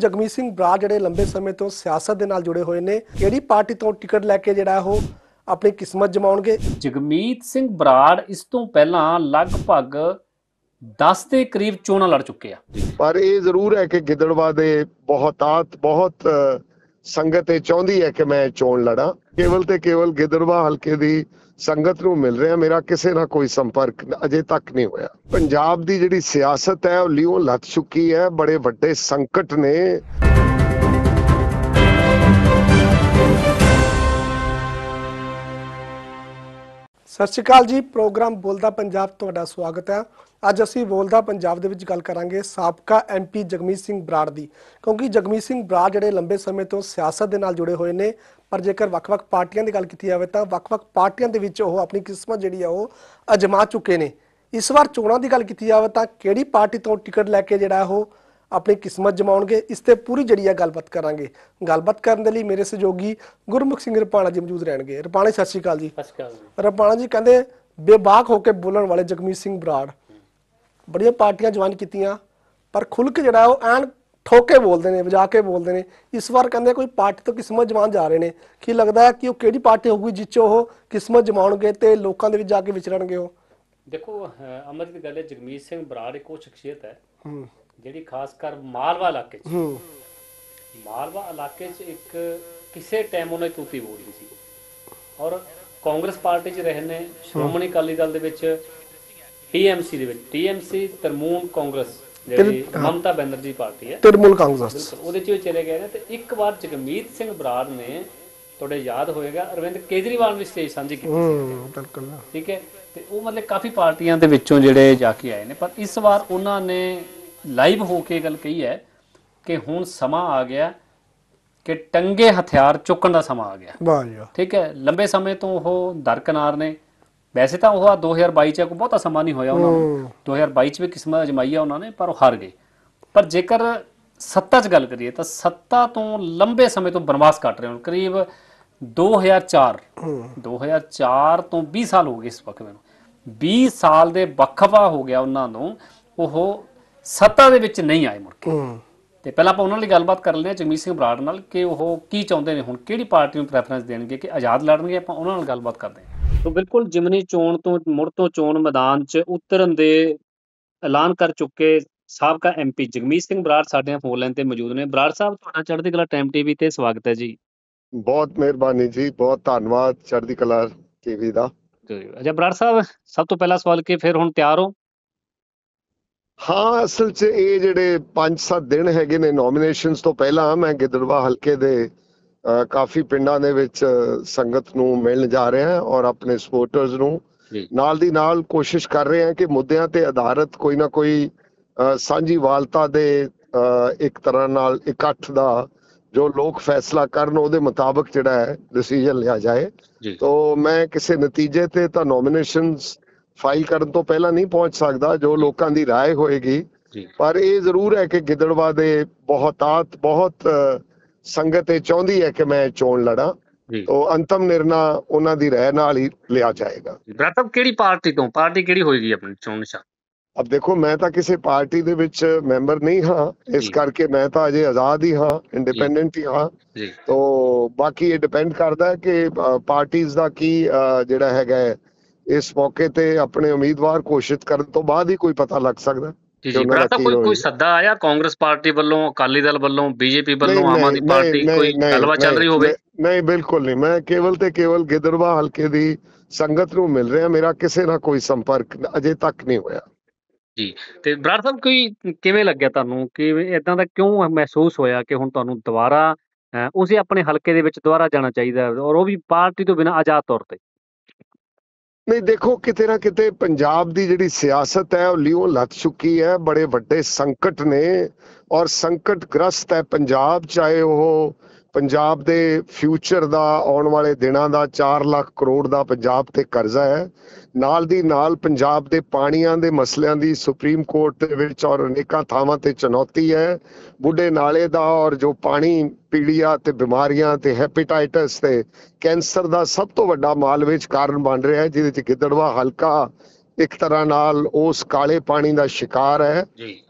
ਜਗਮੀਤ ਸਿੰਘ ਬਰਾ ਜਿਹੜੇ ਲੰਬੇ ਸਮੇਂ ਤੋਂ ਸਿਆਸਤ ਦੇ ਨਾਲ ਜੁੜੇ ਹੋਏ ਨੇ ਕਿਹੜੀ ਪਾਰਟੀ ਤੋਂ ਟਿਕਟ ਲੈ ਕੇ ਜਿਹੜਾ ਉਹ ਆਪਣੀ ਕਿਸਮਤ ਜਮਾਉਣਗੇ ਜਗਮੀਤ ਸਿੰਘ ਬਰਾੜ ਇਸ ਤੋਂ ਪਹਿਲਾਂ ਲਗਭਗ 10 ਦੇ ਕਰੀਬ ਚੋਣਾਂ ਲੜ ਚੁੱਕੇ ਆ ਪਰ ਇਹ ਜ਼ਰੂਰ ਹੈ ਕਿ ਗਿੱਦੜਵਾ ਦੇ ਬਹੁਤਾਤ ਬਹੁਤ ਸੰਗਤ ਇਹ ਚਾਹੁੰਦੀ ਹੈ ਕਿ ਮੈਂ ਚੋਣ ਲੜਾਂ ਕੇਵਲ ਤੇ ਕੇਵਲ ਗਿੱਦੜਵਾ ਹਲਕੇ ਦੀ ਸੰਗਤ ਨੂੰ ਮਿਲ ਰਿਹਾ ਮੇਰਾ ਕਿਸੇ ਨਾਲ ਕੋਈ ਸੰਪਰਕ ਅਜੇ ਤੱਕ ਨਹੀਂ ਹੋਇਆ ਪੰਜਾਬ ਦੀ ਜਿਹੜੀ ਸਿਆਸਤ ਹੈ ਉਹ ਲਿਓ ਲੱਤ ਚੁੱਕੀ ਹੈ ਬੜੇ ਵੱਡੇ ਸੰਕਟ ਨੇ ਸਤਿ ਸ਼੍ਰੀ ਅਕਾਲ ਜੀ ਪ੍ਰੋਗਰਾਮ ਬੋਲਦਾ ਪੰਜਾਬ ਤੁਹਾਡਾ ਸਵਾਗਤ ਹੈ ਅੱਜ ਅਸੀਂ ਬੋਲਦਾ ਪੰਜਾਬ ਦੇ ਵਿੱਚ ਗੱਲ ਕਰਾਂਗੇ ਸਾਬਕਾ ਐਮਪੀ ਜਗਮੀਤ ਸਿੰਘ ਬਰਾੜ ਦੀ ਕਿਉਂਕਿ ਜਗਮੀਤ ਸਿੰਘ ਬਰਾੜ ਜਿਹੜੇ ਲੰਬੇ ਸਮੇਂ ਤੋਂ ਸਿਆਸਤ ਦੇ ਨਾਲ ਜੁੜੇ ਹੋਏ ਨੇ ਪਰ ਜੇਕਰ ਵੱਖ-ਵੱਖ ਪਾਰਟੀਆਂ ਦੀ ਗੱਲ ਕੀਤੀ ਜਾਵੇ ਤਾਂ ਵੱਖ-ਵੱਖ ਪਾਰਟੀਆਂ ਦੇ ਵਿੱਚ ਉਹ ਆਪਣੀ ਕਿਸਮਤ ਜਿਹੜੀ ਆ ਉਹ ਅਜਮਾ ਚੁੱਕੇ ਨੇ ਇਸ ਵਾਰ ਚੋਣਾਂ ਦੀ ਗੱਲ ਕੀਤੀ ਜਾਵੇ ਤਾਂ ਕਿਹੜੀ ਪਾਰਟੀ ਤੋਂ ਟਿਕਟ ਲੈ ਕੇ ਜਿਹੜਾ ਉਹ ਆਪਣੀ ਕਿਸਮਤ ਜਮਾਉਣਗੇ ਇਸ ਤੇ ਪੂਰੀ ਜਿਹੜੀ ਆ ਗੱਲਬਾਤ ਕਰਾਂਗੇ ਗੱਲਬਾਤ ਕਰਨ ਦੇ ਲਈ ਮੇਰੇ ਸਹਿਯੋਗੀ ਗੁਰਮੁਖ ਸਿੰਘ ਰਪਾਣਾ ਜੀ ਮੌਜੂਦ ਰਹਿਣਗੇ ਰਪਾਣਾ ਸਤਿ ਸ਼੍ਰੀ ਅਕਾਲ ਜੀ ਸਤਿ ਸ਼੍ਰੀ ਅਕਾਲ ਜੀ ਰਪਾਣਾ ਜੀ ਕਹਿੰਦੇ ਬੇਬਾਕ ਹੋ ਕੇ ਬੋਲਣ ਵਾਲੇ ਜਗਮੀਤ ਸਿੰਘ ਬਰਾੜ ਬੜੀਆਂ ਪਾਰਟੀਆਂ ਜਵਾਨ ਕੀਤੀਆਂ ਪਰ ਖੁੱਲ ਕੇ ਜਿਹੜਾ ਉਹ ਐਨ ਠੋਕੇ ਬੋਲਦੇ ਨੇ ਵਜਾ ਕੇ ਬੋਲਦੇ ਨੇ ਇਸ ਵਾਰ ਕਹਿੰਦੇ ਕੋਈ ਪਾਰਟੀ ਤੋਂ ਕਿਸਮਤ ਜਮਾਨ ਜਾ ਰਹੇ ਨੇ ਕੀ ਲੱਗਦਾ ਹੈ ਕਿ ਉਹ ਕਿਹੜੀ ਪਾਰਟੀ ਹੋਊਗੀ ਜਿੱਚ ਉਹ ਕਿਸਮਤ ਜਮਾਉਣਗੇ ਤੇ ਲੋਕਾਂ ਦੇ ਵਿੱਚ ਜਾ ਕੇ ਵਿਚਰਨਗੇ ਉਹ ਦੇਖੋ ਅਮਰ ਦੀ ਗੱਲ ਹੈ ਜਗਮੀਤ ਸਿੰਘ ਬਰਾੜ ਇੱਕ ਉਹ ਸ਼ਖਸੀਅਤ ਹੈ ਜਿਹੜੀ ਖਾਸ ਕਰ ਮਾਲਵਾ ਇਲਾਕੇ 'ਚ ਮਾਲਵਾ ਇਲਾਕੇ 'ਚ ਇੱਕ ਕਿਸੇ ਟਾਈਮ ਉਹਨੇ ਤੂਤੀ ਬੋਲੀ ਸੀ ਔਰ ਕਾਂਗਰਸ ਪਾਰਟੀ 'ਚ ਰਹੇ ਨੇ ਸ਼੍ਰੋਮਣੀ ਅਕਾਲੀ ਦਲ ਦੇ ਵਿੱਚ ਟੀਐਮਸੀ ਦੇ ਵਿੱਚ ਟੀਐਮਸੀ ਤਰਮੂਨ ਕਾਂਗਰਸ ਜਿਹੜੀ ਮਮਤਾ ਬੈਨਰਜੀ ਪਾਰਟੀ ਹੈ ਤਿਰਮੂਲ ਕਾਂਗਰਸ ਉਹਦੇ ਚ ਚਲੇ ਗਏ ਨੇ ਤੇ ਇੱਕ ਵਾਰ ਜਗਮੀਤ ਸਿੰਘ ਬਰਾੜ ਨੇ ਤੁਹਾਡੇ ਯਾਦ ਹੋਏਗਾ ਅਰਵਿੰਦ ਕੇਜਰੀਵਾਲ ਵੀ ਸਟੇਜ ਸਾਂਝੀ ਕੀਤੀ ਸੀ ਬਿਲਕੁਲ ਠੀਕ ਹੈ ਤੇ ਉਹ ਮਤਲਬ ਕਾਫੀ ਪਾਰਟੀਆਂ ਦੇ ਵਿੱਚੋਂ ਜਿਹੜੇ ਜਾ ਕੇ ਆਏ ਨੇ ਪਰ ਇਸ ਵਾਰ ਉਹਨਾਂ ਨੇ ਲਾਈਵ ਹੋ ਕੇ ਗੱਲ ਕਹੀ ਹੈ ਕਿ ਹੁਣ ਸਮਾਂ ਆ ਗਿਆ ਕਿ ਟੰਗੇ ਹਥਿਆਰ ਚੁੱਕਣ ਦਾ ਸਮਾਂ ਆ ਗਿਆ ਵਾਹ ਜੀ ਠੀਕ ਹੈ ਲੰਬੇ ਸਮੇਂ ਤੋਂ ਉਹ ਦਰਕਨਾਰ ਨੇ ਵੈਸੇ ਤਾਂ ਉਹ 2022 ਚ ਕੋਈ ਬਹੁਤਾ ਸਮਾਂ ਨਹੀਂ ਹੋਇਆ ਉਹਨਾਂ ਨੂੰ 2022 ਚ ਵੀ ਕਿਸਮਤ ਅਜਮਾਈਆ ਆ ਉਹਨਾਂ ਨੇ ਪਰ ਉਹ ਹਾਰ ਗਏ ਪਰ ਜੇਕਰ ਸੱਤਾ 'ਚ ਗੱਲ ਕਰੀਏ ਤਾਂ ਸੱਤਾ ਤੋਂ ਲੰਬੇ ਸਮੇਂ ਤੋਂ ਬਨਵਾਸ ਕੱਟ ਰਹੇ ਹਨ ਕਰੀਬ 2004 2004 ਤੋਂ 20 ਸਾਲ ਹੋ ਗਏ ਇਸ ਵਕਤ ਨੂੰ 20 ਸਾਲ ਦੇ ਬਖਵਾ ਹੋ ਗਿਆ ਉਹਨਾਂ ਨੂੰ ਉਹ ਸੱਤਾ ਦੇ ਵਿੱਚ ਨਹੀਂ ਆਏ ਮੁੜ ਕੇ ਤੇ ਪਹਿਲਾਂ ਆਪਾਂ ਉਹਨਾਂ ਨਾਲ ਗੱਲਬਾਤ ਕਰ ਲੈਂਦੇ ਆ ਜਗਮੀਤ ਸਿੰਘ ਬਰਾੜ ਨਾਲ ਕਿ ਉਹ ਕੀ ਚਾਹੁੰਦੇ ਨੇ ਹੁਣ ਕਿਹੜੀ ਪਾਰਟੀ ਨੂੰ ਪ੍ਰੈਫਰੈਂਸ ਦੇਣਗੇ ਕਿ ਆਜ਼ਾਦ ਲੜਨਗੇ ਆਪਾਂ ਉਹਨਾਂ ਨਾਲ ਗੱਲਬਾਤ ਕਰਦੇ ਹਾਂ ਤੋਂ ਬਿਲਕੁਲ ਜਿਮਨੀ ਚੋਣ ਤੋਂ ਮੁੜ ਤੋਂ ਚੋਣ ਮੈਦਾਨ 'ਚ ਉਤਰਨ ਦੇ ਐਲਾਨ ਕਰ ਚੁੱਕੇ ਸਾਬਕਾ ਐਮਪੀ ਜਗਮੀਤ ਸਿੰਘ ਬਰਾੜ ਸਾਡੇ ਨਾਲ ਫੋਨ ਲਾਈਨ ਤੇ ਮੌਜੂਦ ਨੇ ਬਰਾੜ ਸਾਹਿਬ ਤੁਹਾਡਾ ਚੜ੍ਹਦੀ ਕਲਾ ਟਾਈਮ ਟੀਵੀ ਤੇ ਸਵਾਗਤ ਹੈ ਜੀ ਬਹੁਤ ਮਿਹਰਬਾਨੀ ਜੀ ਬਹੁਤ ਧੰਨਵਾਦ ਚੜ੍ਹਦੀ ਕਲਾ ਟੀਵੀ ਦਾ ਜੀ ਅਜਾ ਬਰਾੜ ਸਾਹਿਬ ਸਭ ਤੋਂ ਪਹਿਲਾ ਸਵਾਲ ਕਿ ਫਿਰ ਹੁਣ ਤਿਆਰ ਹੋ ਹਾਂ ਅਸਲ 'ਚ ਇਹ ਜਿਹੜੇ 5-7 ਦਿਨ ਹੈਗੇ ਨੇ ਨੋਮੀਨੇਸ਼ਨਸ ਤੋਂ ਪਹਿਲਾਂ ਮੈਂ ਗਿੱਦੜਵਾ ਹਲਕੇ ਦੇ ਕਾਫੀ ਪਿੰਡਾਂ ਦੇ ਵਿੱਚ ਸੰਗਤ ਨੂੰ ਮਿਲਣ ਜਾ ਰਹੇ ਹਾਂ ਔਰ ਆਪਣੇ ਸਪੋਰਟਰਸ ਨੂੰ ਨਾਲ ਦੀ ਨਾਲ ਕੋਸ਼ਿਸ਼ ਕਰ ਰਹੇ ਹਾਂ ਕਿ ਮੁੱਦਿਆਂ ਤੇ ਆਧਾਰਿਤ ਕੋਈ ਨਾ ਕੋਈ ਸਾਂਝੀ ਵਾਲਤਾ ਦੇ ਇੱਕ ਤਰ੍ਹਾਂ ਨਾਲ ਇਕੱਠ ਦਾ ਜੋ ਲੋਕ ਫੈਸਲਾ ਕਰਨ ਉਹਦੇ ਮੁਤਾਬਕ ਜਿਹੜਾ ਹੈ ਡਿਸੀਜਨ ਲਿਆ ਜਾਏ ਤੋਂ ਮੈਂ ਕਿਸੇ ਨਤੀਜੇ ਤੇ ਤਾਂ ਨੋਮੀਨੇਸ਼ਨਸ ਫਾਈਲ ਕਰਨ ਤੋਂ ਪਹਿਲਾਂ ਨਹੀਂ ਪਹੁੰਚ ਸਕਦਾ ਜੋ ਲੋਕਾਂ ਦੀ رائے ਹੋਏਗੀ ਪਰ ਇਹ ਜ਼ਰੂਰ ਹੈ ਕਿ ਗਿੱਦੜਵਾ ਦੇ ਬਹੁਤਾਤ ਬਹੁਤ ਸੰਗਤ ਇਹ ਚਾਹੁੰਦੀ ਹੈ ਕਿ ਮੈਂ ਚੋਣ ਲੜਾਂ ਉਹ ਅੰਤਮ ਨਿਰਣਾ ਉਹਨਾਂ ਦੀ ਰਹਿ ਨਾਲ ਹੀ ਲਿਆ ਜਾਏਗਾ ਬ੍ਰਤਬ ਕਿਹੜੀ ਪਾਰਟੀ ਤੋਂ ਪਾਰਟੀ ਕਿਹੜੀ ਹੋਏਗੀ ਆਪਣੀ ਚੋਣ ਨਿਸ਼ਾਨ ਅਬ ਦੇਖੋ ਮੈਂ ਤਾਂ ਕਿਸੇ ਪਾਰਟੀ ਦੇ ਵਿੱਚ ਮੈਂਬਰ ਨਹੀਂ ਹਾਂ ਇਸ ਕਰਕੇ ਮੈਂ ਤਾਂ ਅਜੇ ਆਜ਼ਾਦ ਹੀ ਹਾਂ ਇੰਡੀਪੈਂਡੈਂਟ ਹੀ ਹਾਂ ਜੀ ਤੋਂ ਬਾਕੀ ਇਹ ਡਿਪੈਂਡ ਕਰਦਾ ਹੈ ਕਿ ਪਾਰਟੀਆਂ ਦਾ ਕੀ ਜਿਹੜਾ ਹੈਗਾ ਇਸ ਮੌਕੇ ਤੇ ਆਪਣੇ ਉਮੀਦਵਾਰ ਘੋਸ਼ਿਤ ਕਰਨ ਤੋਂ ਬਾਅਦ ਹੀ ਕੋਈ ਪਤਾ ਲੱਗ ਸਕਦਾ ਜੀ ਜੀ ਤਾਂ ਕੋਈ ਕੋਈ ਸੱਦਾ ਆਇਆ ਕਾਂਗਰਸ ਪਾਰਟੀ ਵੱਲੋਂ ਅਕਾਲੀ ਦਲ ਵੱਲੋਂ ਬੀਜੇਪੀ ਵੱਲੋਂ ਆਮ ਆਦਮੀ ਪਾਰਟੀ ਕੋਈ ਗੱਲਬਾਤ ਚੱਲ ਰਹੀ ਹੋਵੇ ਨਹੀਂ ਬਿਲਕੁਲ ਨਹੀਂ ਮੈਂ ਕੇਵਲ ਤੇ ਕੇਵਲ ਗਿੱਦੜਵਾ ਹਲਕੇ ਦੀ ਸੰਗਤ ਨੂੰ ਮਿਲ ਰਿਹਾ ਮੇਰਾ ਕਿਸੇ ਨਾਲ ਕੋਈ ਸੰਪਰਕ ਅਜੇ ਤੱਕ ਨਹੀਂ ਹੋਇਆ ਜੀ ਤੇ ਬਰਾੜ ਸਾਹਿਬ ਕੋਈ ਕਿਵੇਂ ਲੱਗਿਆ ਤੁਹਾਨੂੰ ਕਿ ਇਦਾਂ ਦਾ ਕਿਉਂ ਮਹਿਸੂਸ ਹੋਇਆ ਕਿ ਹੁਣ ਤੁਹਾਨੂੰ ਦੁਬਾਰਾ ਉਸੇ ਆਪਣੇ ਹਲਕੇ ਦੇ ਵਿੱਚ ਦੁਬਾਰਾ ਜਾਣਾ ਚਾਹੀਦਾ ਔਰ ਉਹ ਵੀ ਪਾਰਟੀ ਤੋਂ ਬਿਨਾ ਆਜ਼ਾਦ ਤੌਰ ਤੇ ਨਹੀਂ ਦੇਖੋ ਕਿਤੇ ਨਾ ਕਿਤੇ ਪੰਜਾਬ ਦੀ ਜਿਹੜੀ ਸਿਆਸਤ ਹੈ ਉਹ ਲਿਓ ਲੱਤ ਚੁੱਕੀ ਹੈ ਬੜੇ ਵੱਡੇ ਸੰਕਟ ਨੇ ਔਰ ਸੰਕਟ ਗ੍ਰਸਤ ਹੈ ਪੰਜਾਬ ਚਾਹੇ ਉਹ ਪੰਜਾਬ ਦੇ ਫਿਊਚਰ ਦਾ ਆਉਣ ਵਾਲੇ ਦਿਨਾਂ ਦਾ 4 ਲੱਖ ਕਰੋੜ ਦਾ ਪੰਜਾਬ ਤੇ ਕਰਜ਼ਾ ਹੈ ਨਾਲ ਦੀ ਨਾਲ ਪੰਜਾਬ ਦੇ ਪਾਣੀਆਂ ਦੇ ਮਸਲਿਆਂ ਦੀ ਸੁਪਰੀਮ ਕੋਰਟ ਦੇ ਵਿੱਚ ਔਰ ਅਨੇਕਾਂ ਥਾਵਾਂ ਤੇ ਚੁਣੌਤੀ ਹੈ ਬੁੱਢੇ ਨਾਲੇ ਦਾ ਔਰ ਜੋ ਪਾਣੀ ਪੀੜੀਆ ਤੇ ਬਿਮਾਰੀਆਂ ਤੇ ਹੈਪੇਟਾਈਟਸ ਤੇ ਕੈਂਸਰ ਦਾ ਸਭ ਤੋਂ ਵੱਡਾ ਮਾਲ ਵਿੱਚ ਕਾਰਨ ਬਣ ਰਿਹਾ ਹੈ ਜਿਹਦੇ ਚ ਗਿੱਦੜਵਾ ਹਲਕਾ ਇੱਕ ਤਰ੍ਹਾਂ ਨਾਲ ਉਸ ਕਾਲੇ ਪਾਣੀ ਦਾ ਸ਼ਿਕਾਰ ਹੈ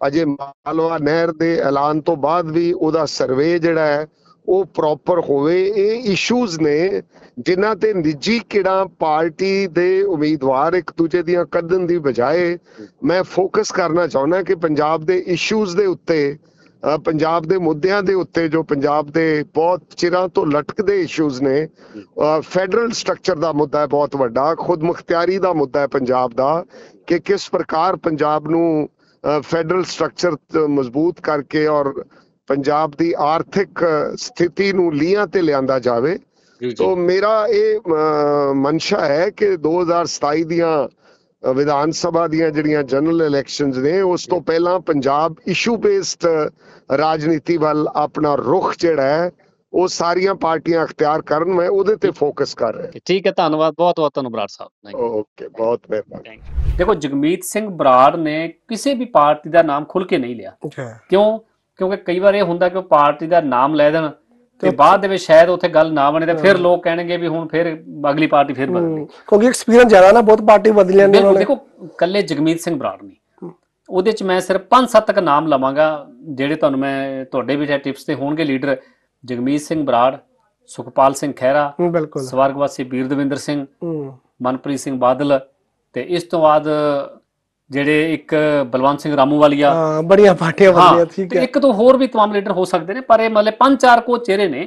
ਅਜੇ ਮਾਲਵਾ ਨਹਿਰ ਦੇ ਐਲਾਨ ਤੋਂ ਬਾਅਦ ਵੀ ਉਹਦਾ ਸਰਵੇ ਜਿਹੜਾ ਹੈ ਉਹ ਪ੍ਰੋਪਰ ਹੋਵੇ ਇਹ ਇਸ਼ੂਜ਼ ਨੇ ਜਿਨ੍ਹਾਂ ਤੇ ਨਿੱਜੀ ਕਿਹੜਾ ਪਾਰਟੀ ਦੇ ਉਮੀਦਵਾਰ ਇੱਕ ਦੂਜੇ ਦੀਆਂ ਕੱਢਣ ਦੀ ਬਜਾਏ ਮੈਂ ਫੋਕਸ ਕਰਨਾ ਚਾਹੁੰਦਾ ਕਿ ਪੰਜਾਬ ਦੇ ਇਸ਼ੂਜ਼ ਦੇ ਉੱਤੇ ਪੰਜਾਬ ਦੇ ਮੁੱਦਿਆਂ ਦੇ ਉੱਤੇ ਜੋ ਪੰਜਾਬ ਦੇ ਬਹੁਤ ਚਿਰਾਂ ਤੋਂ ਲਟਕਦੇ ਇਸ਼ੂਜ਼ ਨੇ ਫੈਡਰਲ ਸਟਰਕਚਰ ਦਾ ਮੁੱਦਾ ਹੈ ਬਹੁਤ ਵੱਡਾ ਖੁਦਮੁਖਤਿਆਰੀ ਦਾ ਮੁੱਦਾ ਹੈ ਪੰਜਾਬ ਦਾ ਕਿ ਕਿਸ ਪ੍ਰਕਾਰ ਪੰਜਾਬ ਨੂੰ ਫੈਡਰਲ ਸਟਰਕਚਰ ਮਜ਼ਬੂਤ ਕਰਕੇ ਔਰ ਪੰਜਾਬ ਦੀ ਆਰਥਿਕ ਸਥਿਤੀ ਨੂੰ ਲੀਆਂ ਤੇ ਲਿਆਂਦਾ ਜਾਵੇ ਤੋਂ ਮੇਰਾ ਇਹ ਮਨਸ਼ਾ ਹੈ ਕਿ 2027 ਦੀਆਂ ਵਿਧਾਨ ਸਭਾ ਦੀਆਂ ਜਿਹੜੀਆਂ ਜਨਰਲ ਇਲੈਕਸ਼ਨਸ ਨੇ ਉਸ ਤੋਂ ਪਹਿਲਾਂ ਪੰਜਾਬ ਇਸ਼ੂ ਬੇਸਡ ਰਾਜਨੀਤੀ ਵੱਲ ਆਪਣਾ ਰੁਖ ਜਿਹੜਾ ਹੈ ਉਹ ਸਾਰੀਆਂ ਪਾਰਟੀਆਂ ਅਖਤਿਆਰ ਕਰਨ ਮੈਂ ਉਹਦੇ ਤੇ ਫੋਕਸ ਕਰ ਰਿਹਾ ਠੀਕ ਹੈ ਧੰਨਵਾਦ ਬਹੁਤ ਬਹੁਤ ਤੁਹਾਨੂੰ ਬਰਾੜ ਸਾਹਿਬ ਓਕੇ ਬਹੁਤ ਮਿਹਰਬਾਨੀ ਦੇਖੋ ਜਗਮੀਤ ਸਿੰਘ ਬਰਾੜ ਨੇ ਕਿਸੇ ਵੀ ਪਾਰਟੀ ਦਾ ਨਾਮ ਖੁੱਲ ਕੇ ਨਹੀਂ ਲਿਆ ਕਿਉਂ ਕਿਉਂਕਿ ਕਈ ਵਾਰ ਇਹ ਹੁੰਦਾ ਕਿ ਉਹ ਪਾਰਟੀ ਦਾ ਨਾਮ ਲੈ ਦੇਣ ਤੇ ਬਾਅਦ ਦੇ ਵਿੱਚ ਸ਼ਾਇਦ ਉੱਥੇ ਗੱਲ ਨਾ ਬਣੇ ਤੇ ਫਿਰ ਲੋਕ ਕਹਿਣਗੇ ਵੀ ਹੁਣ ਫਿਰ ਅਗਲੀ ਪਾਰਟੀ ਫਿਰ ਬਦਲ ਲਈ ਕਿਉਂਕਿ ਐਕਸਪੀਰੀਅੰਸ ਜ਼ਿਆਦਾ ਨਾ ਬਹੁਤ ਪਾਰਟੀ ਬਦਲ ਲੈਂਦੇ ਉਹਨਾਂ ਨੇ ਦੇਖੋ ਕੱਲੇ ਜਗਮੀਤ ਸਿੰਘ ਬਰਾੜ ਨਹੀਂ ਉਹਦੇ ਚ ਮੈਂ ਸਿਰਫ 5-7 ਤੱਕ ਨਾਮ ਲਵਾਂਗਾ ਜਿਹੜੇ ਤੁਹਾਨੂੰ ਮੈਂ ਤੁਹਾਡੇ ਵੀ ਟਿਪਸ ਤੇ ਹੋਣਗੇ ਲੀਡਰ ਜਗਮੀਤ ਸਿੰਘ ਬਰਾੜ ਸੁਖਪਾਲ ਸਿੰਘ ਖਹਿਰਾ ਸਵਰਗਵਾਸੀ ਬੀਰ ਦਵਿੰਦਰ ਸਿੰਘ ਮਨਪ੍ਰੀਤ ਸਿੰਘ ਬਾਦਲ ਤੇ ਇਸ ਤੋਂ ਬਾਅਦ ਜਿਹੜੇ ਇੱਕ ਬਲਵੰਤ ਸਿੰਘ ਰਾਮੂ ਰਾਮੂਵਾਲੀਆ ਹਾਂ ਬੜੀਆਂ ਪਾਰਟੀਆਂ ਵਧੀਆ ਠੀਕ ਹੈ ਇੱਕ ਤੋਂ ਹੋਰ ਵੀ ਤਮਾਮ ਲੀਡਰ ਹੋ ਸਕਦੇ ਨੇ ਪਰ ਇਹ ਮਤਲਬ ਪੰਜ ਚਾਰ ਕੋ ਚਿਹਰੇ ਨੇ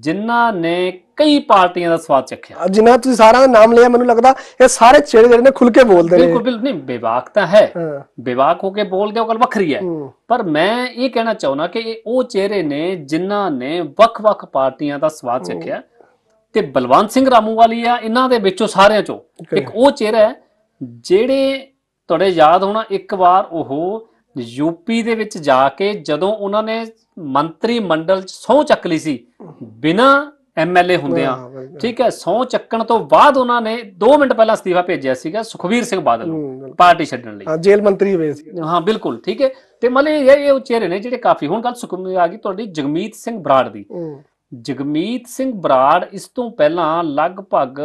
ਜਿਨ੍ਹਾਂ ਨੇ ਕਈ ਪਾਰਟੀਆਂ ਦਾ ਸਵਾਦ ਚੱਖਿਆ ਜਿਨ੍ਹਾਂ ਤੁਸੀਂ ਸਾਰਾ ਦਾ ਨਾਮ ਲਿਆ ਮੈਨੂੰ ਲੱਗਦਾ ਇਹ ਸਾਰੇ ਚਿਹਰੇ ਜਿਹੜੇ ਨੇ ਖੁੱਲ ਕੇ ਬੋਲਦੇ ਨੇ ਬਿਲਕੁਲ ਬਿਲਕੁਲ ਨਹੀਂ ਬੇਵਾਕ ਤਾਂ ਹੈ ਬੇਵਾਕ ਹੋ ਕੇ ਬੋਲਦੇ ਉਹ ਗੱਲ ਵੱਖਰੀ ਹੈ ਪਰ ਮੈਂ ਇਹ ਕਹਿਣਾ ਚਾਹੁੰਦਾ ਕਿ ਇਹ ਉਹ ਚਿਹਰੇ ਨੇ ਜਿਨ੍ਹਾਂ ਨੇ ਵੱਖ-ਵੱਖ ਪਾਰਟੀਆਂ ਦਾ ਸਵਾਦ ਚੱਖਿਆ ਤੇ ਬਲਵੰਤ ਸਿੰਘ ਰਾਮੂ ਆ ਇਹਨਾਂ ਦੇ ਵਿੱਚੋਂ ਸਾਰਿਆਂ ਚੋਂ ਇੱਕ ਉਹ ਚਿਹਰਾ ਹੈ ਜਿਹੜੇ ਤੁਹਾਡੇ ਯਾਦ ਹੋਣਾ ਇੱਕ ਵਾਰ ਉਹ ਯੂਪੀ ਦੇ ਵਿੱਚ ਜਾ ਕੇ ਜਦੋਂ ਉਹਨਾਂ ਨੇ ਮੰਤਰੀ ਮੰਡਲ 'ਚ ਸੌ ਚੱਕ ਲਈ ਸੀ ਬਿਨਾ ਐਮਐਲਏ ਹੁੰਦਿਆਂ ਠੀਕ ਹੈ ਸੌ ਚੱਕਣ ਤੋਂ ਬਾਅਦ ਉਹਨਾਂ ਨੇ 2 ਮਿੰਟ ਪਹਿਲਾਂ ਅਸਤੀਫਾ ਭੇਜਿਆ ਸੀਗਾ ਸੁਖਵੀਰ ਸਿੰਘ ਬਾਦਲ ਨੂੰ ਪਾਰਟੀ ਛੱਡਣ ਲਈ ਹਾਂ ਜੇਲ੍ਹ ਮੰਤਰੀ ਹੋਏ ਸੀ ਹਾਂ ਬਿਲਕੁਲ ਠੀਕ ਹੈ ਤੇ ਮਲੇ ਇਹ ਉਹ ਚਿਹਰੇ ਨੇ ਜਿਹੜੇ ਕਾਫੀ ਹੁਣ ਗੱਲ ਸੁਖਮੀ ਆ ਗਈ ਤੁਹਾਡੀ ਜਗਮੀਤ ਸਿੰਘ ਬਰਾੜ ਦੀ ਜਗਮੀਤ ਸਿੰਘ ਬਰਾੜ ਇਸ ਤੋਂ ਪਹਿਲਾਂ ਲਗਭਗ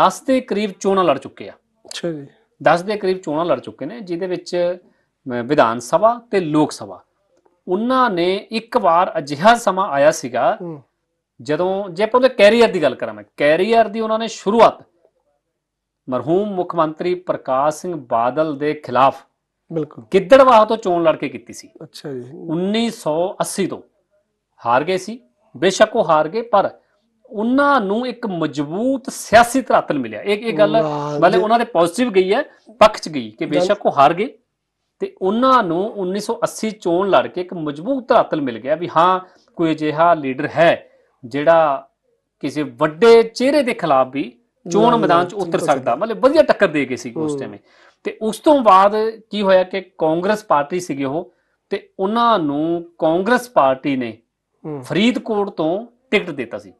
10 ਦੇ ਕਰੀਬ ਚੋਣਾਂ ਲੜ ਚੁੱਕੇ ਆ ਅੱਛਾ ਜੀ 10 ਦੇ ਕਰੀਬ ਚੋਣਾਂ ਲੜ ਚੁੱਕੇ ਨੇ ਜਿਦੇ ਵਿੱਚ ਵਿਧਾਨ ਸਭਾ ਤੇ ਲੋਕ ਸਭਾ ਉਹਨਾਂ ਨੇ ਇੱਕ ਵਾਰ ਅਜਿਹਾ ਸਮਾਂ ਆਇਆ ਸੀਗਾ ਜਦੋਂ ਜੇ ਆਪਾਂ ਉਹਦੇ ਕੈਰੀਅਰ ਦੀ ਗੱਲ ਕਰਾਂ ਮੈਂ ਕੈਰੀਅਰ ਦੀ ਉਹਨਾਂ ਨੇ ਸ਼ੁਰੂਆਤ ਮਰਹੂਮ ਮੁੱਖ ਮੰਤਰੀ ਪ੍ਰਕਾਸ਼ ਸਿੰਘ ਬਾਦਲ ਦੇ ਖਿਲਾਫ ਬਿਲਕੁਲ ਗਿੱਦੜਵਾਹ ਤੋਂ ਚੋਣ ਲੜ ਕੇ ਕੀਤੀ ਸੀ ਅੱਛਾ ਜੀ 1980 ਤੋਂ ਹਾਰ ਗਏ ਸੀ ਬੇਸ਼ੱਕ ਉਹ ਹਾਰ ਗਏ ਪਰ ਉਹਨਾਂ ਨੂੰ ਇੱਕ ਮਜ਼ਬੂਤ ਸਿਆਸੀ ਧਰਾਤਲ ਮਿਲਿਆ ਇਹ ਇਹ ਗੱਲ ਮਤਲਬ ਉਹਨਾਂ ਦੇ ਪੋਜ਼ਿਟਿਵ ਗਈ ਹੈ ਪੱਖ ਚ ਗਈ ਕਿ ਬੇਸ਼ੱਕ ਉਹ ਹਾਰ ਗਏ ਤੇ ਉਹਨਾਂ ਨੂੰ 1980 ਚੋਣ ਲੜ ਕੇ ਇੱਕ ਮਜ਼ਬੂਤ ਧਰਾਤਲ ਮਿਲ ਗਿਆ ਵੀ ਹਾਂ ਕੋਈ ਅਜਿਹਾ ਲੀਡਰ ਹੈ ਜਿਹੜਾ ਕਿਸੇ ਵੱਡੇ ਚਿਹਰੇ ਦੇ ਖਿਲਾਫ ਵੀ ਚੋਣ ਮੈਦਾਨ 'ਚ ਉਤਰ ਸਕਦਾ ਮਤਲਬ ਵਧੀਆ ਟੱਕਰ ਦੇ ਕੇ ਸੀ ਉਸ ਟਾਈਮ ਤੇ ਉਸ ਤੋਂ ਬਾਅਦ ਕੀ ਹੋਇਆ ਕਿ ਕਾਂਗਰਸ ਪਾਰਟੀ ਸੀਗੀ ਉਹ ਤੇ ਉਹਨਾਂ ਨੂੰ ਕਾਂਗਰਸ ਪਾਰਟੀ ਨੇ ਫਰੀਦਕੋਟ ਤੋਂ ਟਿਕਟ ਦਿੱਤਾ ਸੀ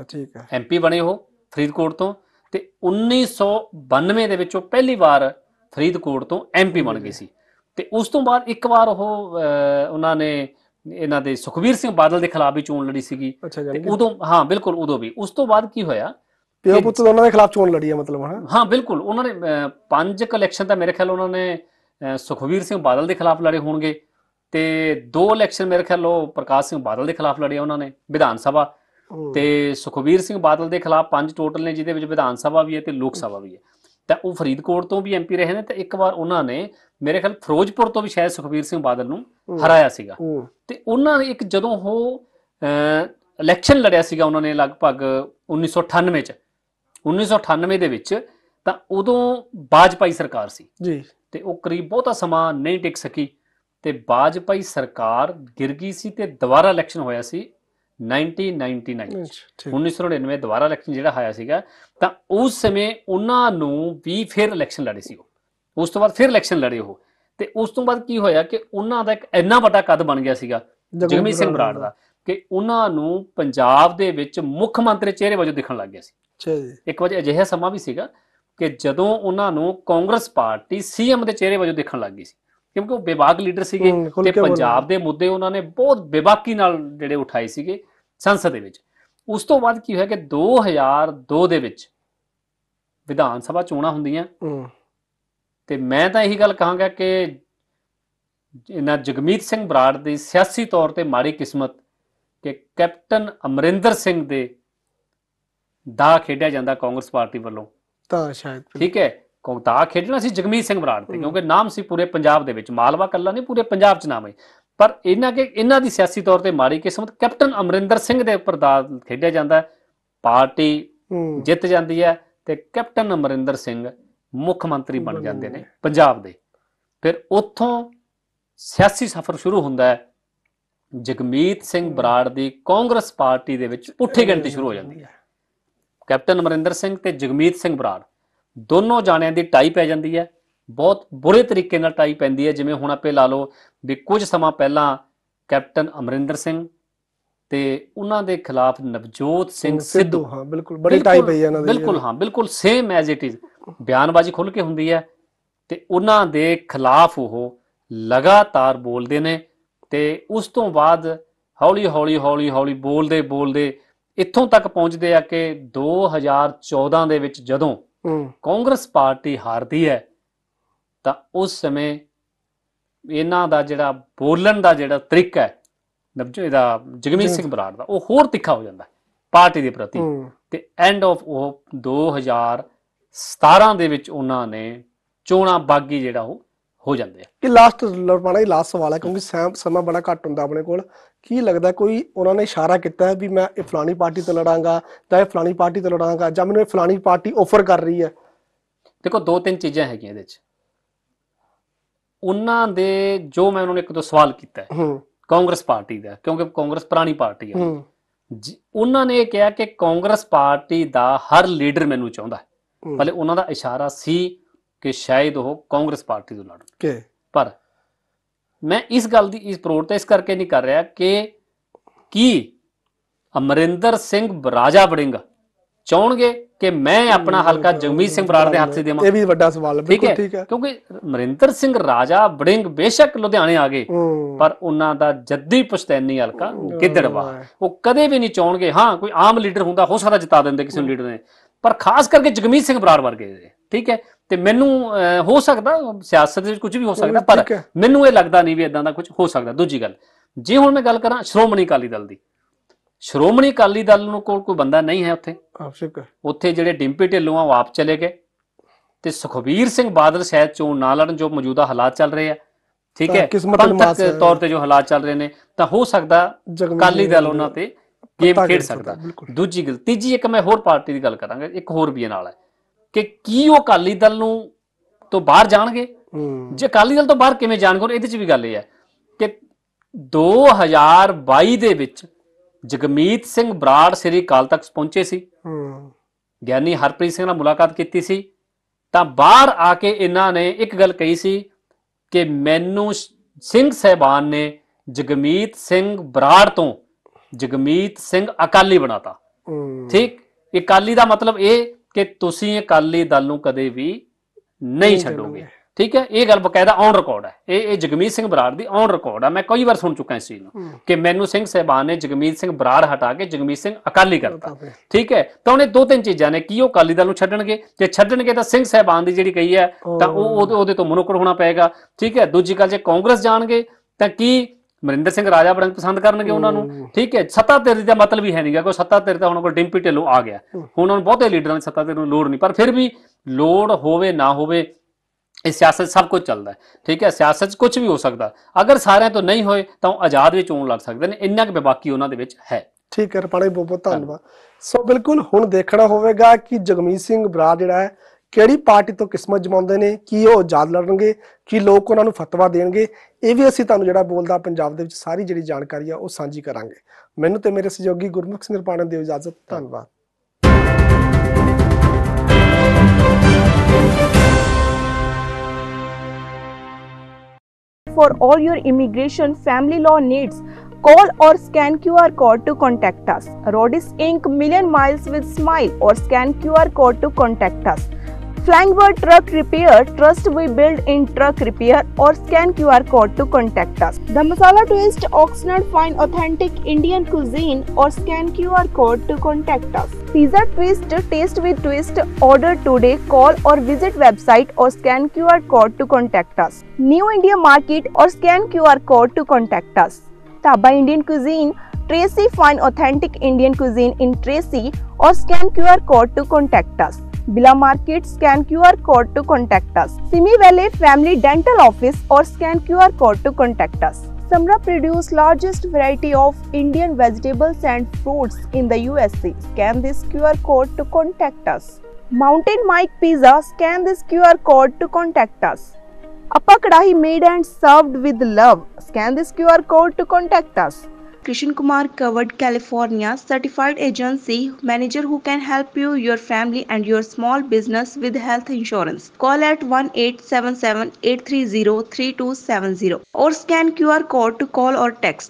ਅੱਛਾ ਠੀਕ ਹੈ ਐਮਪੀ ਬਣੇ ਉਹ ਫਰੀਦਕੋਟ ਤੋਂ ਤੇ 1992 ਦੇ ਵਿੱਚ ਉਹ ਪਹਿਲੀ ਵਾਰ ਫਰੀਦਕੋਟ ਤੋਂ ਐਮਪੀ ਬਣ ਗਏ ਸੀ ਤੇ ਉਸ ਤੋਂ ਬਾਅਦ ਇੱਕ ਵਾਰ ਉਹ ਉਹਨਾਂ ਨੇ ਇਹਨਾਂ ਦੇ ਸੁਖਵੀਰ ਸਿੰਘ ਬਾਦਲ ਦੇ ਖਿਲਾਫ ਵੀ ਚੋਣ ਲੜੀ ਸੀਗੀ ਤੇ ਉਦੋਂ ਹਾਂ ਬਿਲਕੁਲ ਉਦੋਂ ਵੀ ਉਸ ਤੋਂ ਬਾਅਦ ਕੀ ਹੋਇਆ ਪਿਓ ਪੁੱਤ ਦੋਨਾਂ ਦੇ ਖਿਲਾਫ ਚੋਣ ਲੜੀ ਹੈ ਮਤਲਬ ਹਾਂ ਹਾਂ ਬਿਲਕੁਲ ਉਹਨਾਂ ਨੇ ਪੰਜ ਕਲੈਕਸ਼ਨ ਤਾਂ ਮੇਰੇ ਖਿਆਲ ਉਹਨਾਂ ਨੇ ਸੁਖਵੀਰ ਸਿੰਘ ਬਾਦਲ ਦੇ ਖਿਲਾਫ ਲੜੇ ਹੋਣਗੇ ਤੇ ਦੋ ਇਲੈਕਸ਼ਨ ਮੇਰੇ ਖਿਆਲ ਉਹ ਪ੍ਰਕਾਸ਼ ਸਿੰਘ ਬਾਦਲ ਦੇ ਖਿਲਾਫ ਲੜੇ ਉਹਨਾਂ ਨੇ ਵਿਧਾਨ ਸਭਾ ਤੇ ਸੁਖਵੀਰ ਸਿੰਘ ਬਾਦਲ ਦੇ ਖਿਲਾਫ ਪੰਜ ਟੋਟਲ ਨੇ ਜਿਹਦੇ ਵਿੱਚ ਵਿਧਾਨ ਸਭਾ ਵੀ ਹੈ ਤੇ ਲੋਕ ਸਭਾ ਵੀ ਹੈ ਤਾਂ ਉਹ ਫਰੀਦਕੋਟ ਤੋਂ ਵੀ ਐਮਪੀ ਰਹੇ ਨੇ ਤੇ ਇੱਕ ਵਾਰ ਉਹਨਾਂ ਨੇ ਮੇਰੇ ਖਿਆਲ ਫਿਰੋਜ਼ਪੁਰ ਤੋਂ ਵੀ ਸ਼ਾਇਦ ਸੁਖਵੀਰ ਸਿੰਘ ਬਾਦਲ ਨੂੰ ਹਰਾਇਆ ਸੀਗਾ ਤੇ ਉਹਨਾਂ ਨੇ ਇੱਕ ਜਦੋਂ ਉਹ ਇਲੈਕਸ਼ਨ ਲੜਿਆ ਸੀਗਾ ਉਹਨਾਂ ਨੇ ਲਗਭਗ 1998 ਚ 1998 ਦੇ ਵਿੱਚ ਤਾਂ ਉਦੋਂ ਬਾਜਪਾਈ ਸਰਕਾਰ ਸੀ ਜੀ ਤੇ ਉਹ ਕਰੀਬ ਬਹੁਤਾ ਸਮਾਂ ਨਹੀਂ ਟਿਕ ਸਕੀ ਤੇ ਬਾਜਪਾਈ ਸਰਕਾਰ ਗਿਰ ਗਈ ਸੀ ਤੇ ਦੁਬਾਰਾ ਇਲੈਕਸ਼ਨ ਹੋਇਆ ਸੀ 1999 1999 ਦੁਬਾਰਾ ਇਲੈਕਸ਼ਨ ਜਿਹੜਾ ਆਇਆ ਸੀਗਾ ਤਾਂ ਉਸ ਸਮੇਂ ਉਹਨਾਂ ਨੂੰ ਵੀ ਫਿਰ ਇਲੈਕਸ਼ਨ ਲੜੇ ਸੀ ਉਹ ਉਸ ਤੋਂ ਬਾਅਦ ਫਿਰ ਇਲੈਕਸ਼ਨ ਲੜੇ ਉਹ ਤੇ ਉਸ ਤੋਂ ਬਾਅਦ ਕੀ ਹੋਇਆ ਕਿ ਉਹਨਾਂ ਦਾ ਇੱਕ ਇੰਨਾ ਵੱਡਾ ਕਦ ਬਣ ਗਿਆ ਸੀਗਾ ਜਗਮੀ ਸਿੰਘ ਬਰਾੜ ਦਾ ਕਿ ਉਹਨਾਂ ਨੂੰ ਪੰਜਾਬ ਦੇ ਵਿੱਚ ਮੁੱਖ ਮੰਤਰੀ ਚਿਹਰੇ ਵਜੋਂ ਦਿਖਣ ਲੱਗ ਗਿਆ ਸੀ ਅੱਛਾ ਜੀ ਇੱਕ ਵਜੇ ਅਜਿਹਾ ਸਮਾਂ ਵੀ ਸੀਗਾ ਕਿ ਜਦੋਂ ਉਹਨਾਂ ਨੂੰ ਕਾਂਗਰਸ ਪਾਰਟੀ ਸੀਐਮ ਦੇ ਚਿਹਰੇ ਵਜੋਂ ਦੇਖਣ ਲੱਗ ਗਈ ਸੀ ਕਿਉਂਕਿ ਉਹ ਬੇਬਾਕ ਲੀਡਰ ਸੀਗੇ ਤੇ ਪੰਜਾਬ ਦੇ ਮੁੱਦੇ ਉਹਨਾਂ ਨੇ ਬਹੁਤ ਬੇਬਾਕੀ ਨਾਲ ਜਿਹੜੇ ਉਠਾਏ ਸੀਗੇ ਸੰਸਦ ਦੇ ਵਿੱਚ ਉਸ ਤੋਂ ਬਾਅਦ ਕੀ ਹੋਇਆ ਕਿ 2002 ਦੇ ਵਿੱਚ ਵਿਧਾਨ ਸਭਾ ਚੋਣਾਂ ਹੁੰਦੀਆਂ ਤੇ ਮੈਂ ਤਾਂ ਇਹੀ ਗੱਲ ਕਹਾਂਗਾ ਕਿ ਇਹਨਾਂ ਜਗਮੀਤ ਸਿੰਘ ਬਰਾੜ ਦੀ ਸਿਆਸੀ ਤੌਰ ਤੇ ਮਾੜੀ ਕਿਸਮਤ ਕਿ ਕੈਪਟਨ ਅਮਰਿੰਦਰ ਸਿੰਘ ਦੇ ਦਾ ਖੇਡਿਆ ਜਾਂਦਾ ਕਾਂਗਰਸ ਪਾਰਟੀ ਵੱਲੋਂ ਤਾਂ ਸ਼ਾਇਦ ਠੀਕ ਹੈ ਕੌਮਤਾ ਖੇਡਣਾ ਸੀ ਜਗਮੀਤ ਸਿੰਘ ਬਰਾੜ ਤੇ ਕਿਉਂਕਿ ਨਾਮ ਸੀ ਪੂਰੇ ਪੰਜਾਬ ਦੇ ਵਿੱਚ ਮਾਲਵਾ ਕੱਲਾ ਨਹੀਂ ਪੂਰੇ ਪੰਜਾਬ 'ਚ ਨਾਮ ਹੈ ਪਰ ਇਹਨਾਂ ਕੇ ਇਹਨਾਂ ਦੀ ਸਿਆਸੀ ਤੌਰ ਤੇ ਮਾੜੀ ਕਿਸਮਤ ਕੈਪਟਨ ਅਮਰਿੰਦਰ ਸਿੰਘ ਦੇ ਉੱਪਰ ਦਾ ਖੇਡਿਆ ਜਾਂਦਾ ਪਾਰਟੀ ਜਿੱਤ ਜਾਂਦੀ ਹੈ ਤੇ ਕੈਪਟਨ ਅਮਰਿੰਦਰ ਸਿੰਘ ਮੁੱਖ ਮੰਤਰੀ ਬਣ ਜਾਂਦੇ ਨੇ ਪੰਜਾਬ ਦੇ ਫਿਰ ਉੱਥੋਂ ਸਿਆਸੀ ਸਫ਼ਰ ਸ਼ੁਰੂ ਹੁੰਦਾ ਹੈ ਜਗਮੀਤ ਸਿੰਘ ਬਰਾੜ ਦੀ ਕਾਂਗਰਸ ਪਾਰਟੀ ਦੇ ਵਿੱਚ ਪੁੱਠੀ ਗਿਣਤੀ ਸ਼ੁਰੂ ਹੋ ਜਾਂਦੀ ਹੈ ਕੈਪਟਨ ਅਮਰਿੰਦਰ ਸਿੰਘ ਤੇ ਜਗਮੀਤ ਸਿੰਘ ਬਰਾੜ ਦੋਨੋਂ ਜਾਣਿਆਂ ਦੀ ਟਾਈ ਪੈ ਜਾਂਦੀ ਹੈ ਬਹੁਤ ਬੁਰੇ ਤਰੀਕੇ ਨਾਲ ਟਾਈ ਪੈਂਦੀ ਹੈ ਜਿਵੇਂ ਹੁਣ ਆਪੇ ਲਾ ਲਓ ਵੀ ਕੁਝ ਸਮਾਂ ਪਹਿਲਾਂ ਕੈਪਟਨ ਅਮਰਿੰਦਰ ਸਿੰਘ ਤੇ ਉਹਨਾਂ ਦੇ ਖਿਲਾਫ ਨਵਜੋਤ ਸਿੰਘ ਸਿੱਧੂ ਹਾਂ ਬਿਲਕੁਲ ਬੜੀ ਟਾਈ ਪਈ ਹੈ ਇਹਨਾਂ ਦੀ ਬਿਲਕੁਲ ਹਾਂ ਬਿਲਕੁਲ ਸੇਮ ਐਜ਼ ਇਟ ਇਜ਼ ਬਿਆਨਬਾਜ਼ੀ ਖੁੱਲ ਕੇ ਹੁੰਦੀ ਹੈ ਤੇ ਉਹਨਾਂ ਦੇ ਖਿਲਾਫ ਉਹ ਲਗਾਤਾਰ ਬੋਲਦੇ ਨੇ ਤੇ ਉਸ ਤੋਂ ਬਾਅਦ ਹੌਲੀ ਹੌਲੀ ਹੌਲੀ ਹੌਲੀ ਬੋਲਦੇ ਬੋਲਦੇ ਇੱਥੋਂ ਤੱਕ ਪਹੁੰਚਦੇ ਆ ਕਿ 2014 ਦੇ ਵਿੱਚ ਜਦੋਂ ਕਾਂਗਰਸ ਪਾਰਟੀ ਹਾਰਦੀ ਹੈ ਤਾਂ ਉਸ ਸਮੇਂ ਇਹਨਾਂ ਦਾ ਜਿਹੜਾ ਬੋਲਣ ਦਾ ਜਿਹੜਾ ਤਰੀਕਾ ਹੈ ਨਵਜੋ ਇਹਦਾ ਜਗਮੀਤ ਸਿੰਘ ਬਰਾੜ ਦਾ ਉਹ ਹੋਰ ਤਿੱਖਾ ਹੋ ਜਾਂਦਾ ਪਾਰਟੀ ਦੇ ਪ੍ਰਤੀ ਤੇ ਐਂਡ ਆਫ ਉਹ 2017 ਦੇ ਵਿੱਚ ਉਹਨਾਂ ਨੇ ਚੋਣਾ ਬਾਗੀ ਜਿਹੜਾ ਉਹ ਹੋ ਜਾਂਦੇ ਆ ਕਿ ਲਾਸਟ ਲੜਪਾਣਾ ਹੀ ਲਾਸਟ ਸਵਾਲ ਹੈ ਕਿਉਂਕਿ ਸਮਾਂ ਬੜਾ ਘੱਟ ਹੁੰਦਾ ਆਪਣੇ ਕੋਲ ਕੀ ਲੱਗਦਾ ਕੋਈ ਉਹਨਾਂ ਨੇ ਇਸ਼ਾਰਾ ਕੀਤਾ ਹੈ ਵੀ ਮੈਂ ਇਹ ਫਲਾਣੀ ਪਾਰਟੀ ਤੋਂ ਲੜਾਂਗਾ ਜਾਂ ਇਹ ਫਲਾਣੀ ਪਾਰਟੀ ਤੋਂ ਲੜਾਂਗਾ ਜਾਂ ਮੈਨੂੰ ਇਹ ਫਲਾਣੀ ਪਾਰਟੀ ਆਫਰ ਕਰ ਰਹੀ ਹੈ ਦੇਖੋ ਦੋ ਤਿੰਨ ਚੀਜ਼ਾਂ ਹੈਗੀਆਂ ਇਹਦੇ ਵਿੱਚ ਉਹਨਾਂ ਦੇ ਜੋ ਮੈਂ ਉਹਨਾਂ ਨੂੰ ਇੱਕ ਦੋ ਸਵਾਲ ਕੀਤਾ ਹੈ ਹੂੰ ਕਾਂਗਰਸ ਪਾਰਟੀ ਦਾ ਕਿਉਂਕਿ ਕਾਂਗਰਸ ਪੁਰਾਣੀ ਪਾਰਟੀ ਹੈ ਹੂੰ ਉਹਨਾਂ ਨੇ ਇਹ ਕਿਹਾ ਕਿ ਕਾਂਗਰਸ ਪਾਰਟੀ ਦਾ ਹਰ ਲੀਡਰ ਮੈਨੂੰ ਚਾਹੁੰਦਾ ਹੈ ਭਲੇ ਉਹਨਾਂ ਦਾ ਇਸ਼ਾਰਾ ਸੀ ਕਿ ਸ਼ਾਇਦ ਉਹ ਕਾਂਗਰਸ ਪਾਰਟੀ ਤੋਂ ਲੜਨ ਕਿ ਪਰ ਮੈਂ ਇਸ ਗੱਲ ਦੀ ਇਸ ਪ੍ਰੋਟ ਇਸ ਕਰਕੇ ਨਹੀਂ ਕਰ ਰਿਹਾ ਕਿ ਕੀ ਅਮਰਿੰਦਰ ਸਿੰਘ ਬਰਾਜਾ ਬੜਿੰਗਾ ਚਾਹਣਗੇ ਕਿ ਮੈਂ ਆਪਣਾ ਹਲਕਾ ਜਗਮੀਤ ਸਿੰਘ ਬਰਾੜ ਦੇ ਹੱਥ ਦੇਵਾਂ ਇਹ ਵੀ ਵੱਡਾ ਸਵਾਲ ਹੈ ਬਿਲਕੁਲ ਠੀਕ ਹੈ ਕਿਉਂਕਿ ਮਰਿੰਦਰ ਸਿੰਘ ਰਾਜਾ ਬੜਿੰਗ ਬੇਸ਼ੱਕ ਲੁਧਿਆਣੇ ਆ ਗਏ ਪਰ ਉਹਨਾਂ ਦਾ ਜੱਦੀ ਪੁਸ਼ਤੈਨੀ ਹਲਕਾ ਗਿੱਦੜਵਾ ਉਹ ਕਦੇ ਵੀ ਨਹੀਂ ਚਾਹਣਗੇ ਹਾਂ ਕੋਈ ਆਮ ਲੀਡਰ ਹੁੰਦਾ ਹੋ ਸਕਦਾ ਜਿਤਾ ਦਿੰਦੇ ਕਿਸੇ ਨੂੰ ਲੀਡਰ ਨੇ ਪਰ ਖਾਸ ਕਰਕੇ ਜਗਮੀਤ ਸਿੰਘ ਬਰਾੜ ਵਰਗੇ ਠੀਕ ਹੈ ਤੇ ਮੈਨੂੰ ਹੋ ਸਕਦਾ ਸਿਆਸਤ ਦੇ ਵਿੱਚ ਕੁਝ ਵੀ ਹੋ ਸਕਦਾ ਪਰ ਮੈਨੂੰ ਇਹ ਲੱਗਦਾ ਨਹੀਂ ਵੀ ਇਦਾਂ ਦਾ ਕੁਝ ਹੋ ਸਕਦਾ ਦੂਜੀ ਗੱਲ ਜੇ ਹੁਣ ਮੈਂ ਗੱਲ ਕਰਾਂ ਸ਼੍ਰੋਮਣੀ ਅਕਾਲੀ ਦਲ ਦੀ ਸ਼੍ਰੋਮਣੀ ਅਕਾਲੀ ਦਲ ਨੂੰ ਕੋਲ ਕੋਈ ਬੰਦਾ ਨਹੀਂ ਹੈ ਉੱਥੇ ਆਵਸ਼ਕ ਉੱਥੇ ਜਿਹੜੇ ਡਿੰਪੀ ਢਿੱਲੋਂ ਆ ਵਾਪਸ ਚਲੇ ਗਏ ਤੇ ਸੁਖਵੀਰ ਸਿੰਘ ਬਾਦਲ ਸ਼ਾਇਦ ਚੋਣ ਨਾ ਲੜਨ ਜੋ ਮੌਜੂਦਾ ਹਾਲਾਤ ਚੱਲ ਰਹੇ ਆ ਠੀਕ ਹੈ ਪੰਥਕ ਤੌਰ ਤੇ ਜੋ ਹਾਲਾਤ ਚੱਲ ਰਹੇ ਨੇ ਤਾਂ ਹੋ ਸਕਦਾ ਅਕਾਲੀ ਦਲ ਉਹਨਾਂ ਤੇ ਗੇਮ ਖੇਡ ਸਕਦਾ ਦੂਜੀ ਗੱਲ ਤੀਜੀ ਇੱਕ ਮੈਂ ਹੋਰ ਪਾਰਟੀ ਦੀ ਗੱਲ ਕਰਾਂਗਾ ਇੱਕ ਹੋਰ ਵੀ ਨਾਲ ਹੈ ਕਿ ਕੀ ਉਹ ਅਕਾਲੀ ਦਲ ਨੂੰ ਤੋਂ ਬਾਹਰ ਜਾਣਗੇ ਜੇ ਅਕਾਲੀ ਦਲ ਤੋਂ ਬਾਹਰ ਕਿਵੇਂ ਜਾਣਗੇ ਇਹਦੇ 'ਚ ਵੀ ਗੱਲ ਇਹ ਹੈ ਕਿ 2022 ਦੇ ਵਿੱਚ ਜਗਮੀਤ ਸਿੰਘ ਬਰਾੜ ਸ੍ਰੀ ਅਕਾਲ ਤੱਕ ਪਹੁੰਚੇ ਸੀ ਗਿਆਨੀ ਹਰਪ੍ਰੀਤ ਸਿੰਘ ਨਾਲ ਮੁਲਾਕਾਤ ਕੀਤੀ ਸੀ ਤਾਂ ਬਾਹਰ ਆ ਕੇ ਇਹਨਾਂ ਨੇ ਇੱਕ ਗੱਲ ਕਹੀ ਸੀ ਕਿ ਮੈਨੂੰ ਸਿੰਘ ਸਹਿਬਾਨ ਨੇ ਜਗਮੀਤ ਸਿੰਘ ਬਰਾੜ ਤੋਂ ਜਗਮੀਤ ਸਿੰਘ ਅਕਾਲੀ ਬਣਾਤਾ ਠੀਕ ਅਕਾਲੀ ਦਾ ਮਤਲਬ ਇਹ ਕਿ ਤੁਸੀਂ ਅਕਾਲੀ ਦਲ ਨੂੰ ਕਦੇ ਵੀ ਨਹੀਂ ਛੱਡੋਗੇ ਠੀਕ ਹੈ ਇਹ ਗੱਲ ਬਕਾਇਦਾ ਔਨ ਰਿਕਾਰਡ ਹੈ ਇਹ ਇਹ ਜਗਮੀਤ ਸਿੰਘ ਬਰਾੜ ਦੀ ਔਨ ਰਿਕਾਰਡ ਆ ਮੈਂ ਕਈ ਵਾਰ ਸੁਣ ਚੁੱਕਾ ਇਸ ਚੀਜ਼ ਨੂੰ ਕਿ ਮੈਨੂੰ ਸਿੰਘ ਸਹਿਬਾਨ ਨੇ ਜਗਮੀਤ ਸਿੰਘ ਬਰਾੜ ਹਟਾ ਕੇ ਜਗਮੀਤ ਸਿੰਘ ਅਕਾਲੀ ਕਰਤਾ ਠੀਕ ਹੈ ਤਾਂ ਉਹਨੇ ਦੋ ਤਿੰਨ ਚੀਜ਼ਾਂ ਨੇ ਕੀ ਉਹ ਅਕਾਲੀ ਦਲ ਨੂੰ ਛੱਡਣਗੇ ਜੇ ਛੱਡਣਗੇ ਤਾਂ ਸਿੰਘ ਸਹਿਬਾਨ ਦੀ ਜਿਹੜੀ ਕਹੀ ਹੈ ਤਾਂ ਉਹ ਉਹਦੇ ਤੋਂ ਮਨੋਕਰ ਹੋਣਾ ਪਏਗਾ ਠੀਕ ਹੈ ਦੂਜੀ ਗੱਲ ਜੇ ਕਾਂਗਰਸ ਜਾਣਗੇ ਤਾਂ ਕੀ ਮਰਿੰਦਰ ਸਿੰਘ ਰਾਜਾ ਬੜੰਗ ਪਸੰਦ ਕਰਨਗੇ ਉਹਨਾਂ ਨੂੰ ਠੀਕ ਹੈ ਸੱਤਾ ਤੇ ਦਾ ਮਤਲਬ ਹੀ ਹੈ ਨਹੀਂਗਾ ਕੋਈ ਸੱਤਾ ਤੇ ਤਾਂ ਹੁਣ ਕੋਲ ਡਿੰਪੀ ਢਿੱਲੋਂ ਆ ਗਿਆ ਹੁਣ ਉਹਨਾਂ ਨੂੰ ਬਹੁਤੇ ਲੀਡਰਾਂ ਦੀ ਸੱਤਾ ਤੇ ਨੂੰ ਲੋੜ ਨਹੀਂ ਪਰ ਫਿਰ ਵੀ ਲੋੜ ਹੋਵੇ ਨਾ ਹੋਵੇ ਇਹ ਸਿਆਸਤ ਸਭ ਕੁਝ ਚੱਲਦਾ ਹੈ ਠੀਕ ਹੈ ਸਿਆਸਤ 'ਚ ਕੁਝ ਵੀ ਹੋ ਸਕਦਾ ਅਗਰ ਸਾਰਿਆਂ ਤੋਂ ਨਹੀਂ ਹੋਏ ਤਾਂ ਉਹ ਆਜ਼ਾਦ ਵਿੱਚ ਹੋਣ ਲੱਗ ਸਕਦੇ ਨੇ ਇੰਨਾ ਕਿ ਬਾਕੀ ਉਹਨਾਂ ਦੇ ਵਿੱਚ ਹੈ ਠੀਕ ਹੈ ਰਪਾਣੀ ਬਹੁਤ ਬਹੁਤ ਧੰਨਵਾਦ ਸੋ ਬਿਲਕੁਲ ਹੁਣ ਦੇਖਣਾ ਹੋਵੇਗਾ ਕਿ ਜਗਮੀਤ ਸਿੰਘ ਬਰਾ ਜਿਹੜਾ ਹੈ ਕਿਹੜੀ ਪਾਰਟੀ ਤੋਂ ਕਿਸਮਤ ਜਮਾਉਂਦੇ ਨੇ ਕੀ ਉਹ ਆਜ਼ਾਦ ਲੜਨਗੇ ਕੀ ਲੋਕ ਉਹਨਾਂ ਨੂੰ ਫਤਵਾ ਦੇਣਗੇ ਇਹ ਵੀ ਅਸੀਂ ਤੁਹਾਨੂੰ ਜਿਹੜਾ ਬੋਲਦਾ ਪੰਜਾਬ ਦੇ ਵਿੱਚ ਸਾਰੀ ਜਿਹੜੀ ਜਾਣਕਾਰੀ ਆ ਉਹ ਸਾਂਝੀ ਕਰਾਂਗੇ ਮੈਨੂੰ ਤੇ ਮੇਰੇ ਸਹਿਯੋਗੀ ਗੁਰਮੁਖ ਸਿੰਘ ਨਿਰਪਾਣਾ ਦਿਓ ਇਜਾਜ਼ਤ ਧੰਨਵਾਦ for all your immigration family law needs, call or scan QR code to contact us. Rodis Inc. Million Miles with Smile or scan QR code to contact us. Flying Bird Truck Repair Trust we build in truck repair or scan QR code to contact us. The Masala Twist Oxnard find authentic Indian cuisine or scan QR code to contact us. Pizza Twist Taste with Twist order today call or visit website or scan QR code to contact us. New India Market or scan QR code to contact us. Taba Indian Cuisine Tracy find authentic Indian cuisine in Tracy or scan QR code to contact us. Bila Market, scan QR code to contact us. Simi Valley Family Dental Office or scan QR code to contact us. Samra produce largest variety of Indian vegetables and fruits in the USA. Scan this QR code to contact us. Mountain Mike Pizza, scan this QR code to contact us. Appa Kadahi made and served with love. Scan this QR code to contact us. Krishan Kumar covered California certified agency manager who can help you, your family, and your small business with health insurance. Call at 1 877 830 3270 or scan QR code to call or text.